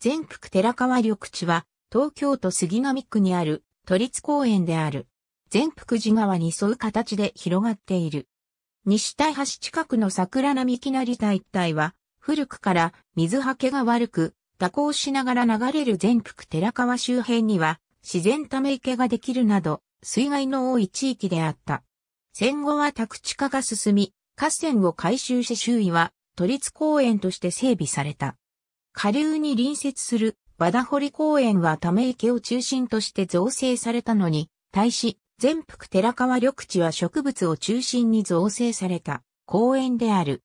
全区寺川緑地は、東京都杉並区にある都立公園である。全福寺川に沿う形で広がっている。西大橋近くの桜並木成田一帯は、古くから水はけが悪く、蛇行しながら流れる全福寺川周辺には、自然ため池ができるなど、水害の多い地域であった。戦後は宅地化が進み、河川を改修し周囲は都立公園として整備された。下流に隣接するバダホリ公園はため池を中心として造成されたのに、対し、全幅寺川緑地は植物を中心に造成された公園である。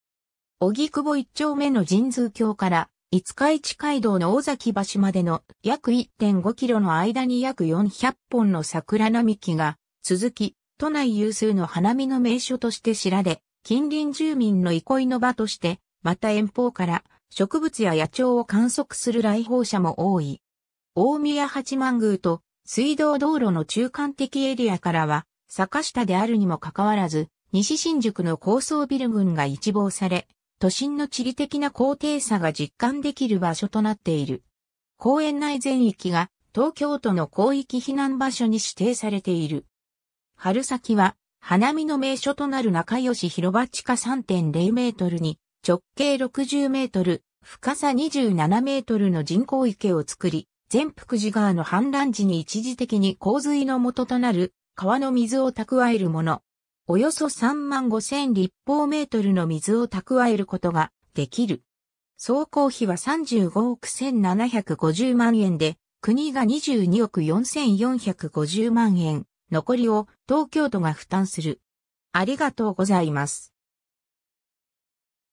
小木久保一丁目の神通橋から五日市街道の大崎橋までの約1.5キロの間に約400本の桜並木が続き、都内有数の花見の名所として知られ、近隣住民の憩いの場として、また遠方から植物や野鳥を観測する来訪者も多い。大宮八幡宮と水道道路の中間的エリアからは、坂下であるにもかかわらず、西新宿の高層ビル群が一望され、都心の地理的な高低差が実感できる場所となっている。公園内全域が東京都の広域避難場所に指定されている。春先は花見の名所となる中吉広場地下3.0メートルに直径60メートル、深さ27メートルの人工池を作り、全福寺川の氾濫時に一時的に洪水の元となる川の水を蓄えるもの。およそ3万5千立方メートルの水を蓄えることができる。総工費は35億1750万円で、国が22億4450万円、残りを東京都が負担する。ありがとうございます。